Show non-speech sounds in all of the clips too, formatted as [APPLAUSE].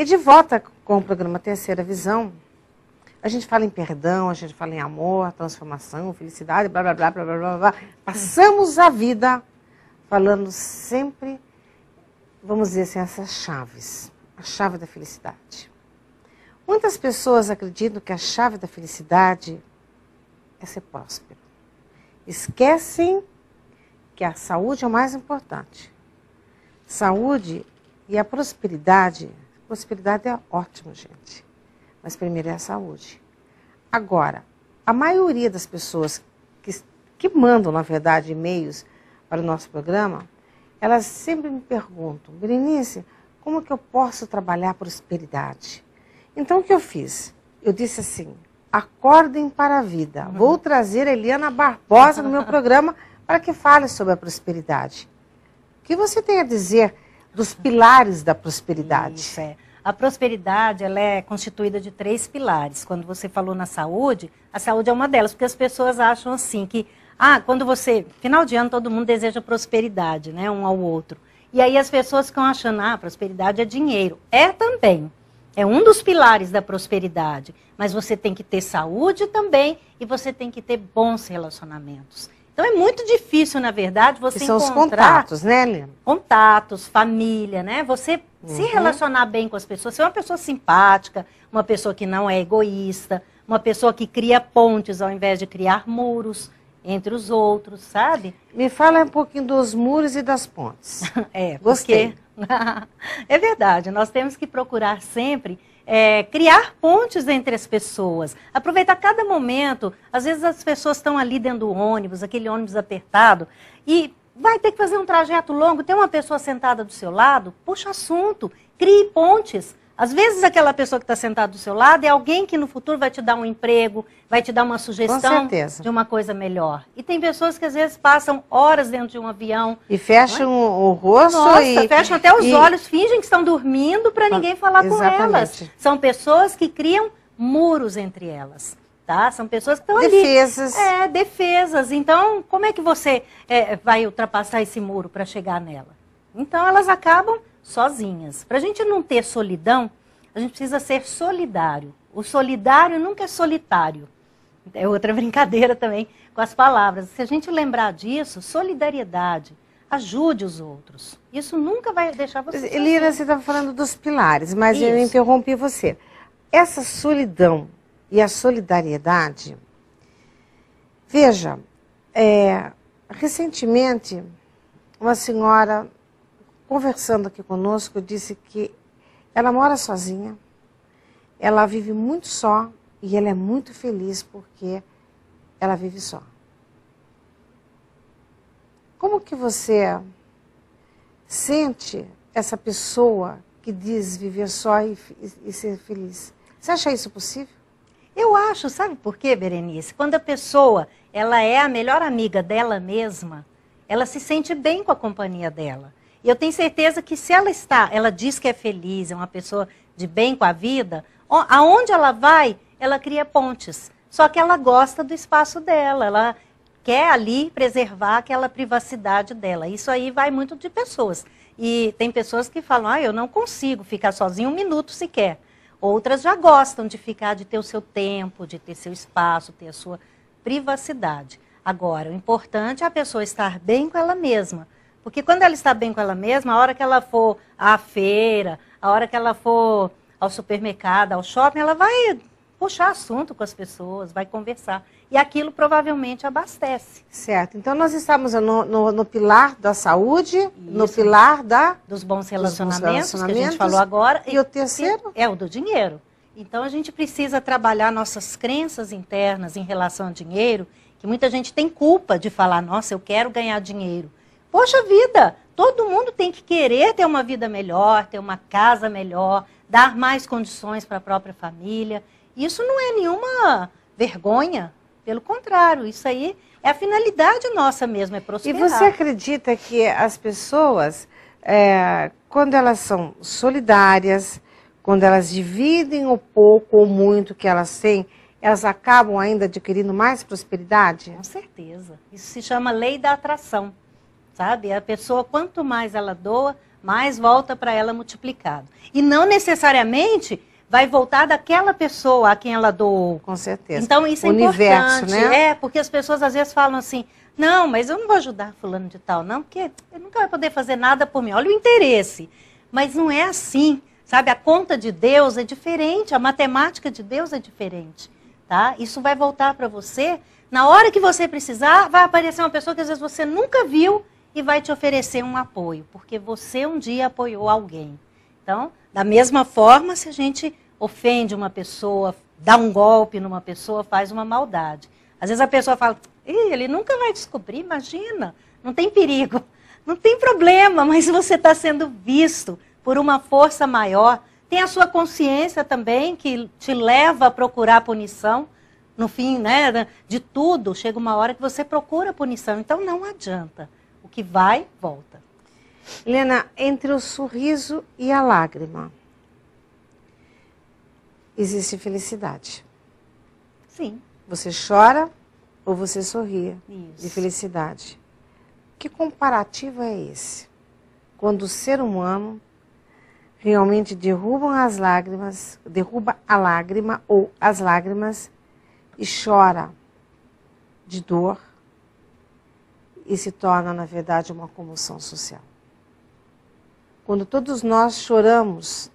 E de volta com o programa Terceira Visão, a gente fala em perdão, a gente fala em amor, transformação, felicidade, blá blá blá blá blá blá. Passamos a vida falando sempre, vamos dizer assim, essas chaves. A chave da felicidade. Muitas pessoas acreditam que a chave da felicidade é ser próspero. Esquecem que a saúde é o mais importante. Saúde e a prosperidade Prosperidade é ótimo, gente. Mas primeiro é a saúde. Agora, a maioria das pessoas que, que mandam, na verdade, e-mails para o nosso programa, elas sempre me perguntam, Berenice, como que eu posso trabalhar prosperidade? Então, o que eu fiz? Eu disse assim, acordem para a vida. Uhum. Vou trazer a Eliana Barbosa no meu programa para que fale sobre a prosperidade. O que você tem a dizer dos pilares da prosperidade. Isso, é. A prosperidade ela é constituída de três pilares. Quando você falou na saúde, a saúde é uma delas, porque as pessoas acham assim que, ah, quando você. Final de ano todo mundo deseja prosperidade, né? Um ao outro. E aí as pessoas ficam achando, ah, prosperidade é dinheiro. É também. É um dos pilares da prosperidade. Mas você tem que ter saúde também e você tem que ter bons relacionamentos. Então é muito difícil, na verdade, você que são encontrar... são os contatos, né, Lina? Contatos, família, né? Você uhum. se relacionar bem com as pessoas, ser é uma pessoa simpática, uma pessoa que não é egoísta, uma pessoa que cria pontes ao invés de criar muros entre os outros, sabe? Me fala um pouquinho dos muros e das pontes. [LAUGHS] é, Gostei. Porque... [LAUGHS] é verdade, nós temos que procurar sempre é, criar pontes entre as pessoas, aproveitar cada momento. Às vezes as pessoas estão ali dentro do ônibus, aquele ônibus apertado, e vai ter que fazer um trajeto longo, tem uma pessoa sentada do seu lado, puxa assunto, crie pontes, às vezes aquela pessoa que está sentada do seu lado é alguém que no futuro vai te dar um emprego, vai te dar uma sugestão de uma coisa melhor. E tem pessoas que às vezes passam horas dentro de um avião. E fecham é? o rosto Nossa, e... fecham até os e... olhos, fingem que estão dormindo para ah, ninguém falar Exatamente. com elas. São pessoas que criam muros entre elas. Tá? São pessoas que estão ali. Defesas. É, defesas. Então, como é que você é, vai ultrapassar esse muro para chegar nela? Então, elas acabam sozinhas. Para a gente não ter solidão, a gente precisa ser solidário. O solidário nunca é solitário. É outra [LAUGHS] brincadeira também com as palavras. Se a gente lembrar disso, solidariedade, ajude os outros. Isso nunca vai deixar você. Lira, você estava falando dos pilares, mas Isso. eu interrompi você. Essa solidão e a solidariedade. Veja, é, recentemente, uma senhora conversando aqui conosco, disse que ela mora sozinha, ela vive muito só e ela é muito feliz porque ela vive só. Como que você sente essa pessoa que diz viver só e, e, ser feliz? Você acha isso possível? Eu acho, sabe por quê, Berenice? Quando a pessoa ela é a melhor amiga dela mesma, ela se sente bem com a companhia dela. E eu tenho certeza que se ela está, ela diz que é feliz, é uma pessoa de bem com a vida, aonde ela vai, ela cria pontes. Só que ela gosta do espaço dela, ela quer ali preservar aquela privacidade dela. Isso aí vai muito de pessoas. E tem pessoas que falam, ah, eu não consigo ficar sozinha um minuto sequer. Outras já gostam de ficar, de ter o seu tempo, de ter seu espaço, ter a sua privacidade. Agora, o importante é a pessoa estar bem com ela mesma. Porque quando ela está bem com ela mesma, a hora que ela for à feira, a hora que ela for ao supermercado, ao shopping, ela vai puxar assunto com as pessoas, vai conversar. E aquilo provavelmente abastece. Certo. Então nós estamos no, no, no pilar da saúde, Isso. no pilar da... Dos bons relacionamentos, dos bons relacionamentos que a gente falou agora. E, e o terceiro? É o do dinheiro. Então a gente precisa trabalhar nossas crenças internas em relação ao dinheiro, que muita gente tem culpa de falar, nossa, eu quero ganhar dinheiro. Poxa vida, todo mundo tem que querer ter uma vida melhor, ter uma casa melhor, dar mais condições para a própria família. Isso não é nenhuma vergonha, pelo contrário, isso aí é a finalidade nossa mesmo, é prosperar. E você acredita que as pessoas, é, quando elas são solidárias, quando elas dividem o pouco ou muito que elas têm, elas acabam ainda adquirindo mais prosperidade? Com certeza. Isso se chama lei da atração sabe? A pessoa, quanto mais ela doa, mais volta para ela multiplicado. E não necessariamente vai voltar daquela pessoa a quem ela doou. Com certeza. Então isso é Universo, importante. Né? É, porque as pessoas às vezes falam assim, não, mas eu não vou ajudar fulano de tal, não, porque ele nunca vai poder fazer nada por mim. Olha o interesse. Mas não é assim, sabe? A conta de Deus é diferente, a matemática de Deus é diferente, tá? Isso vai voltar para você. Na hora que você precisar, vai aparecer uma pessoa que às vezes você nunca viu, e vai te oferecer um apoio, porque você um dia apoiou alguém. Então, da mesma forma, se a gente ofende uma pessoa, dá um golpe numa pessoa, faz uma maldade. Às vezes a pessoa fala, Ih, ele nunca vai descobrir, imagina, não tem perigo, [LAUGHS] não tem problema, mas você está sendo visto por uma força maior. Tem a sua consciência também, que te leva a procurar punição. No fim né, de tudo, chega uma hora que você procura punição, então não adianta que vai, volta. Helena, entre o sorriso e a lágrima, existe felicidade. Sim. Você chora ou você sorria de felicidade. Que comparativo é esse? Quando o ser humano realmente derruba as lágrimas, derruba a lágrima ou as lágrimas e chora de dor, e se torna, na verdade, uma comoção social. Quando todos nós choramos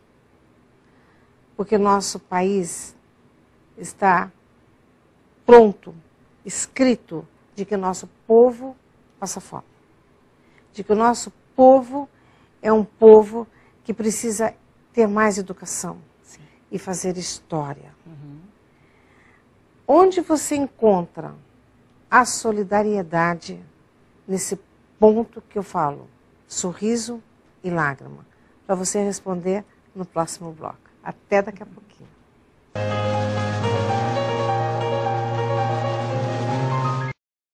porque nosso país está pronto, escrito, de que nosso povo passa fome, de que o nosso povo é um povo que precisa ter mais educação Sim. e fazer história. Uhum. Onde você encontra a solidariedade? nesse ponto que eu falo, sorriso e lágrima, para você responder no próximo bloco. Até daqui a pouquinho.